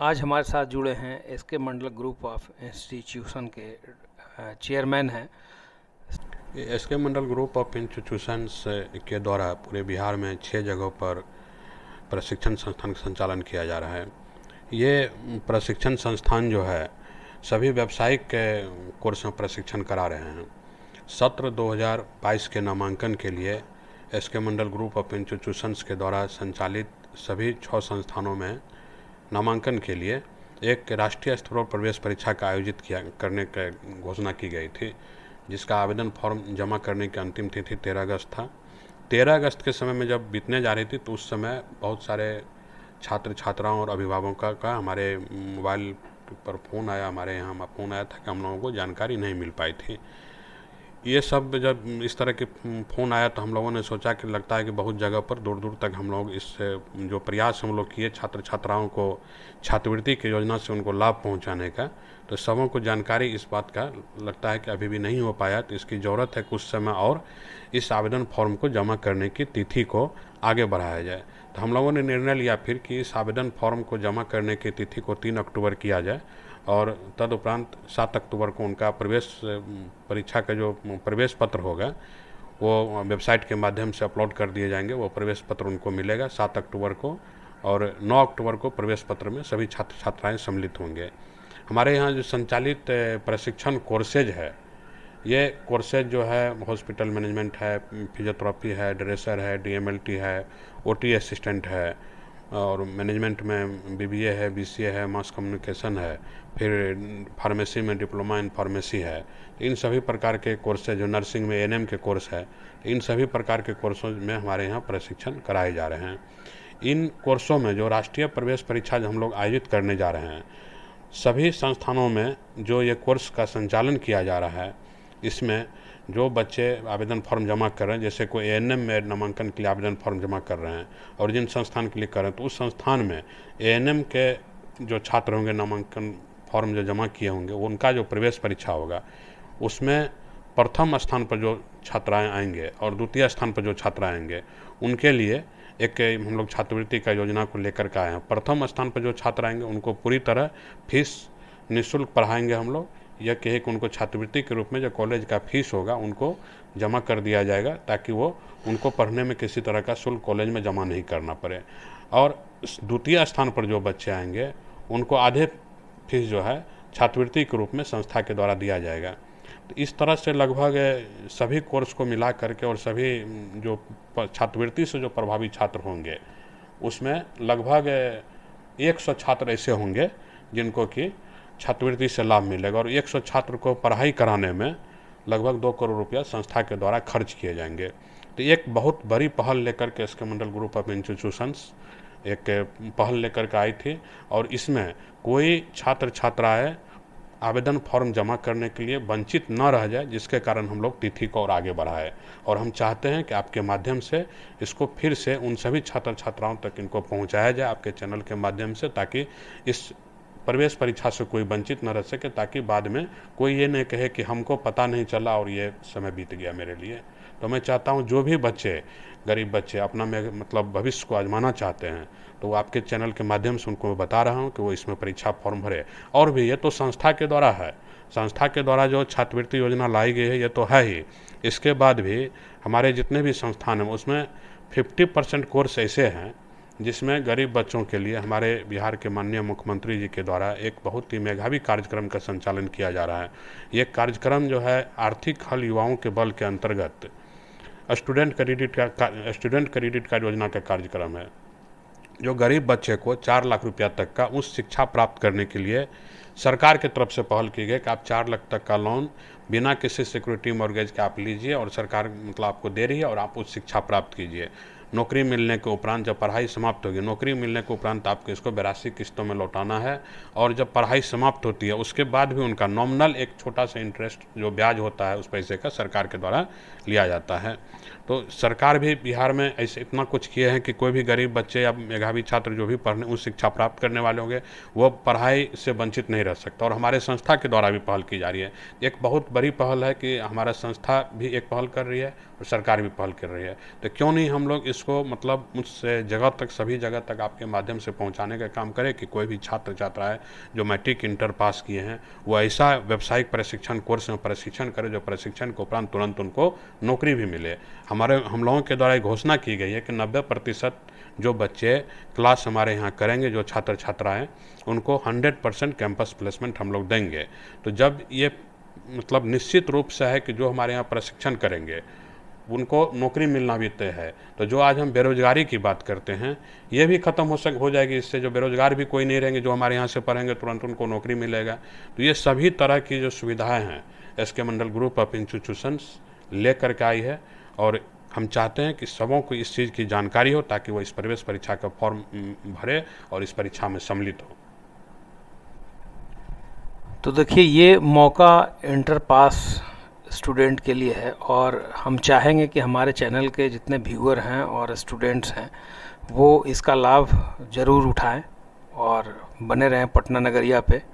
आज हमारे साथ जुड़े हैं इसके मंडल ग्रुप ऑफ इंस्टीट्यूशन के चेयरमैन हैं S K Mandal group of institutions के द्वारा पूरे बिहार में छः जगहों पर प्रशिक्षण संस्थान का संचालन किया जा रहा है ये प्रशिक्षण संस्थान जो है सभी व्यावसायिक के कोर्स में प्रशिक्षण करा रहे हैं सत्र 2022 के नामांकन के लिए S K Mandal group of institutions के द्वारा संचालित सभी छः संस्थानों में नामांकन के लिए एक राष्ट्रीय स्तर पर प्रवेश परीक्षा का आयोजित किया करने का घोषणा की गई थी जिसका आवेदन फॉर्म जमा करने की अंतिम तिथि तेरह अगस्त था तेरह अगस्त के समय में जब बीतने जा रही थी तो उस समय बहुत सारे छात्र छात्राओं और अभिभावकों का, का हमारे मोबाइल पर फ़ोन आया हमारे यहाँ फ़ोन आया था कि हम लोगों को जानकारी नहीं मिल पाई थी ये सब जब इस तरह के फ़ोन आया तो हम लोगों ने सोचा कि लगता है कि बहुत जगह पर दूर दूर तक हम लोग इस जो प्रयास हम लोग किए छात्र छात्राओं को छात्रवृत्ति की योजना से उनको लाभ पहुंचाने का तो सबों को जानकारी इस बात का लगता है कि अभी भी नहीं हो पाया तो इसकी ज़रूरत है कुछ समय और इस आवेदन फॉर्म को जमा करने की तिथि को आगे बढ़ाया जाए तो हम लोगों ने निर्णय लिया फिर कि इस आवेदन फॉर्म को जमा करने की तिथि को तीन अक्टूबर किया जाए और तदुपरांत सात अक्टूबर को उनका प्रवेश परीक्षा का जो प्रवेश पत्र होगा वो वेबसाइट के माध्यम से अपलोड कर दिए जाएंगे वो प्रवेश पत्र उनको मिलेगा सात अक्टूबर को और नौ अक्टूबर को प्रवेश पत्र में सभी छात्र छात्राएँ सम्मिलित होंगे हमारे यहाँ जो संचालित प्रशिक्षण कोर्सेज है ये कोर्सेज जो है हॉस्पिटल मैनेजमेंट है फिजियोथेरापी है ड्रेसर है डीएमएलटी है ओटी असिस्टेंट है और मैनेजमेंट में बीबीए है बीसीए है मास कम्युनिकेशन है फिर फार्मेसी में डिप्लोमा इन फार्मेसी है तो इन सभी प्रकार के कोर्स है जो नर्सिंग में एनएम के कोर्स है तो इन सभी प्रकार के कोर्सों में हमारे यहाँ प्रशिक्षण कराए जा रहे हैं इन कोर्सों में जो राष्ट्रीय प्रवेश परीक्षा जो हम लोग आयोजित करने जा रहे हैं सभी संस्थानों में जो ये कोर्स का संचालन किया जा रहा है इसमें जो बच्चे आवेदन फॉर्म जमा कर रहे हैं जैसे कोई ए में नामांकन के लिए आवेदन फॉर्म जमा कर रहे हैं और जिन संस्थान के लिए कर रहे हैं तो उस संस्थान में ए के जो छात्र होंगे नामांकन फॉर्म जो जमा किए होंगे उनका जो प्रवेश परीक्षा होगा उसमें प्रथम स्थान पर जो छात्राएं आएंगे और द्वितीय स्थान पर जो छात्र आएंगे उनके लिए एक हम लोग छात्रवृत्ति का योजना को लेकर के आए हैं प्रथम स्थान पर जो छात्र आएंगे उनको पूरी तरह फीस निःशुल्क पढ़ाएंगे हम लोग या कहे कि उनको छात्रवृत्ति के रूप में जो कॉलेज का फीस होगा उनको जमा कर दिया जाएगा ताकि वो उनको पढ़ने में किसी तरह का शुल्क कॉलेज में जमा नहीं करना पड़े और द्वितीय स्थान पर जो बच्चे आएंगे उनको आधे फीस जो है छात्रवृत्ति के रूप में संस्था के द्वारा दिया जाएगा तो इस तरह से लगभग सभी कोर्स को मिला करके और सभी जो छात्रवृत्ति से जो प्रभावित छात्र होंगे उसमें लगभग सौ छात्र ऐसे होंगे जिनको कि छात्रवृत्ति से लाभ मिलेगा और 100 छात्र को पढ़ाई कराने में लगभग दो करोड़ रुपया संस्था के द्वारा खर्च किए जाएंगे तो एक बहुत बड़ी पहल लेकर के इसके मंडल ग्रुप ऑफ इंस्टीट्यूशंस एक पहल लेकर के आई थी और इसमें कोई छात्र छात्राएँ आवेदन फॉर्म जमा करने के लिए वंचित न रह जाए जिसके कारण हम लोग तिथि को और आगे बढ़ाए और हम चाहते हैं कि आपके माध्यम से इसको फिर से उन सभी छात्र छात्राओं तक इनको पहुंचाया जाए आपके चैनल के माध्यम से ताकि इस प्रवेश परीक्षा से कोई वंचित न रह सके ताकि बाद में कोई ये नहीं कहे कि हमको पता नहीं चला और ये समय बीत गया मेरे लिए तो मैं चाहता हूँ जो भी बच्चे गरीब बच्चे अपना में मतलब भविष्य को आजमाना चाहते हैं तो आपके चैनल के माध्यम से उनको मैं बता रहा हूँ कि वो इसमें परीक्षा फॉर्म भरे और भी ये तो संस्था के द्वारा है संस्था के द्वारा जो छात्रवृत्ति योजना लाई गई है ये तो है ही इसके बाद भी हमारे जितने भी संस्थान हैं उसमें फिफ्टी परसेंट कोर्स ऐसे हैं जिसमें गरीब बच्चों के लिए हमारे बिहार के माननीय मुख्यमंत्री जी के द्वारा एक बहुत ही मेघावी कार्यक्रम का संचालन किया जा रहा है ये कार्यक्रम जो है आर्थिक हल युवाओं के बल के अंतर्गत स्टूडेंट क्रेडिट का स्टूडेंट क्रेडिट कार्ड योजना का कार्यक्रम है जो गरीब बच्चे को चार लाख रुपया तक का उस शिक्षा प्राप्त करने के लिए सरकार के तरफ से पहल की गई कि आप चार लाख तक का लोन बिना किसी सिक्योरिटी मॉर्गेज के आप लीजिए और सरकार मतलब आपको दे रही है और आप उस शिक्षा प्राप्त कीजिए नौकरी मिलने के उपरांत जब पढ़ाई समाप्त होगी नौकरी मिलने के उपरांत आपको इसको बिरासी किस्तों में लौटाना है और जब पढ़ाई समाप्त होती है उसके बाद भी उनका नॉमिनल एक छोटा सा इंटरेस्ट जो ब्याज होता है उस पैसे का सरकार के द्वारा लिया जाता है तो सरकार भी बिहार में ऐसे इतना कुछ किए हैं कि कोई भी गरीब बच्चे या मेघावी छात्र जो भी पढ़ने उस शिक्षा प्राप्त करने वाले होंगे वो पढ़ाई से वंचित नहीं रह सकता और हमारे संस्था के द्वारा भी पहल की जा रही है एक बहुत बड़ी पहल है कि हमारा संस्था भी एक पहल कर रही है और सरकार भी पहल कर रही है तो क्यों नहीं हम लोग इस इसको मतलब मुझसे जगह तक सभी जगह तक आपके माध्यम से पहुंचाने का काम करें कि कोई भी छात्र छात्राएँ जो मैट्रिक इंटर पास किए हैं वो ऐसा व्यावसायिक प्रशिक्षण कोर्स में प्रशिक्षण करें जो प्रशिक्षण के उपरांत तुरंत उनको नौकरी भी मिले हमारे हम लोगों के द्वारा घोषणा की गई है कि नब्बे प्रतिशत जो बच्चे क्लास हमारे यहाँ करेंगे जो छात्र छात्राएँ उनको हंड्रेड परसेंट कैंपस प्लेसमेंट हम लोग देंगे तो जब ये मतलब निश्चित रूप से है कि जो हमारे यहाँ प्रशिक्षण करेंगे उनको नौकरी मिलना भी तय है तो जो आज हम बेरोजगारी की बात करते हैं ये भी खत्म हो सक हो जाएगी इससे जो बेरोजगार भी कोई नहीं रहेंगे जो हमारे यहाँ से पढ़ेंगे तुरंत उनको नौकरी मिलेगा तो ये सभी तरह की जो सुविधाएं हैं S K Mandal group of institutions ले करके आई है और हम चाहते हैं कि सबों को इस चीज़ की जानकारी हो ताकि वो इस प्रवेश परीक्षा का फॉर्म भरे और इस परीक्षा में सम्मिलित हो तो देखिए ये मौका इंटर पास स्टूडेंट के लिए है और हम चाहेंगे कि हमारे चैनल के जितने व्यूअर हैं और स्टूडेंट्स हैं वो इसका लाभ ज़रूर उठाएं और बने रहें पटना नगरिया पे